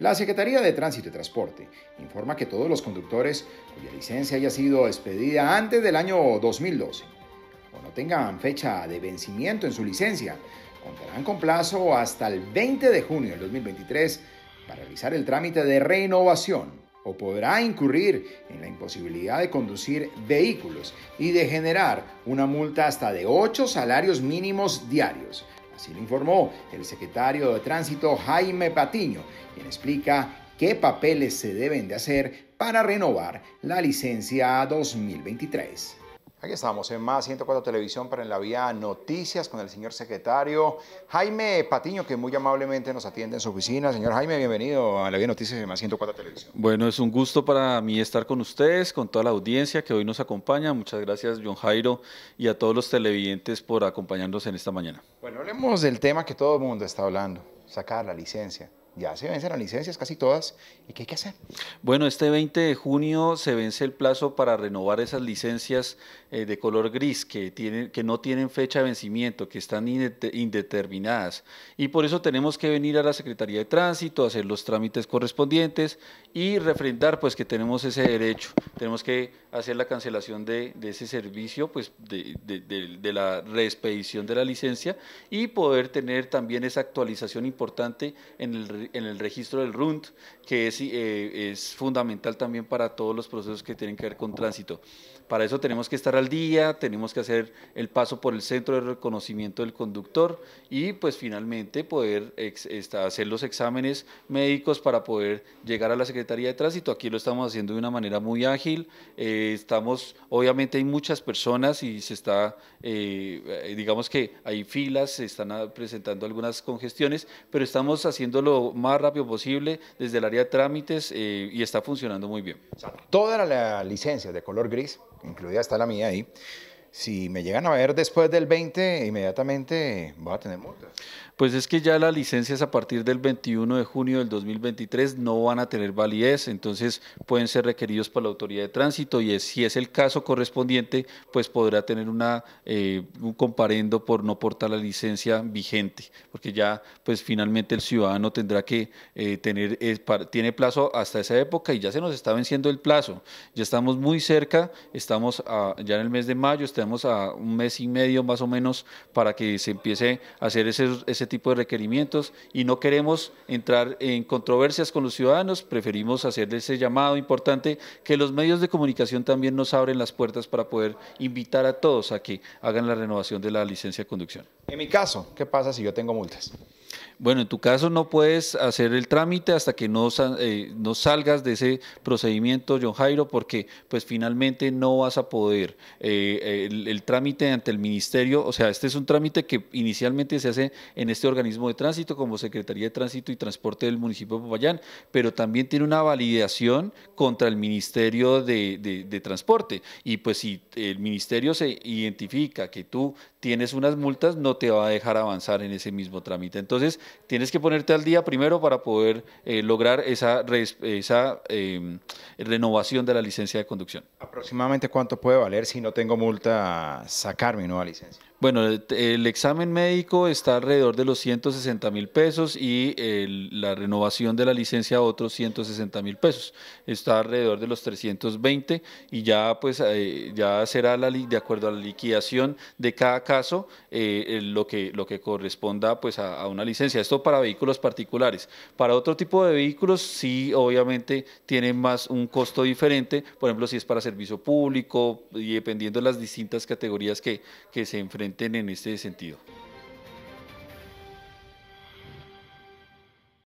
La Secretaría de Tránsito y Transporte informa que todos los conductores cuya licencia haya sido expedida antes del año 2012 o no tengan fecha de vencimiento en su licencia, contarán con plazo hasta el 20 de junio del 2023 para realizar el trámite de renovación o podrá incurrir en la imposibilidad de conducir vehículos y de generar una multa hasta de 8 salarios mínimos diarios, Así lo informó el secretario de Tránsito Jaime Patiño, quien explica qué papeles se deben de hacer para renovar la licencia 2023. Aquí estamos en más 104 Televisión para en la vía Noticias con el señor secretario Jaime Patiño, que muy amablemente nos atiende en su oficina. Señor Jaime, bienvenido a la vía Noticias de más 104 Televisión. Bueno, es un gusto para mí estar con ustedes, con toda la audiencia que hoy nos acompaña. Muchas gracias, John Jairo, y a todos los televidentes por acompañarnos en esta mañana. Bueno, hablemos del tema que todo el mundo está hablando, sacar la licencia ya se vencen las licencias casi todas. ¿Y qué hay que hacer? Bueno, este 20 de junio se vence el plazo para renovar esas licencias eh, de color gris que, tienen, que no tienen fecha de vencimiento, que están indeterminadas. Y por eso tenemos que venir a la Secretaría de Tránsito, a hacer los trámites correspondientes y refrendar pues que tenemos ese derecho. Tenemos que hacer la cancelación de, de ese servicio, pues de, de, de, la reexpedición de la licencia y poder tener también esa actualización importante en el, en el registro del RUNT, que es, eh, es fundamental también para todos los procesos que tienen que ver con tránsito. Para eso tenemos que estar al día, tenemos que hacer el paso por el centro de reconocimiento del conductor y pues finalmente poder hacer los exámenes médicos para poder llegar a la Secretaría Secretaría de Tránsito, aquí lo estamos haciendo de una manera muy ágil. Eh, estamos, obviamente hay muchas personas y se está, eh, digamos que hay filas, se están ah, presentando algunas congestiones, pero estamos haciendo lo más rápido posible desde el área de trámites eh, y está funcionando muy bien. toda la licencia de color gris, incluida está la mía ahí, si me llegan a ver después del 20, inmediatamente va a tener multas. Pues es que ya las licencias a partir del 21 de junio del 2023 no van a tener validez, entonces pueden ser requeridos por la autoridad de tránsito y si es el caso correspondiente, pues podrá tener una, eh, un comparendo por no portar la licencia vigente, porque ya pues finalmente el ciudadano tendrá que eh, tener, eh, tiene plazo hasta esa época y ya se nos está venciendo el plazo, ya estamos muy cerca, estamos ya en el mes de mayo, a un mes y medio más o menos para que se empiece a hacer ese, ese tipo de requerimientos y no queremos entrar en controversias con los ciudadanos, preferimos hacerle ese llamado importante que los medios de comunicación también nos abren las puertas para poder invitar a todos a que hagan la renovación de la licencia de conducción. En mi caso, ¿qué pasa si yo tengo multas? Bueno, en tu caso no puedes hacer el trámite hasta que no, eh, no salgas de ese procedimiento, John Jairo, porque pues finalmente no vas a poder. Eh, el, trámite ante el ministerio, o sea, este es un trámite que inicialmente se hace en este organismo de tránsito como Secretaría de Tránsito y Transporte del municipio de Popayán, pero también tiene una validación contra el Ministerio de, de Transporte. Y pues si el ministerio se identifica que tú tienes unas multas, no te va a dejar avanzar en ese mismo trámite. Entonces, tienes que ponerte al día primero para poder eh, lograr esa, esa em, renovación de la licencia de conducción. ¿Aproximadamente cuánto puede valer si no tengo multa sacar mi nueva licencia? Bueno, el, examen médico está alrededor de los 160 mil pesos y la renovación de la licencia a otros 160 mil pesos. Está alrededor de los 320 y ya pues eh, ya será la, de acuerdo a la liquidación de cada caso eh, lo, que, lo que corresponda pues a, una licencia. Esto para vehículos particulares. Para otro tipo de vehículos sí obviamente tiene más un costo diferente. Por ejemplo, si es para servicio público y dependiendo de las distintas categorías que, que se enfrentan tienen en este sentido.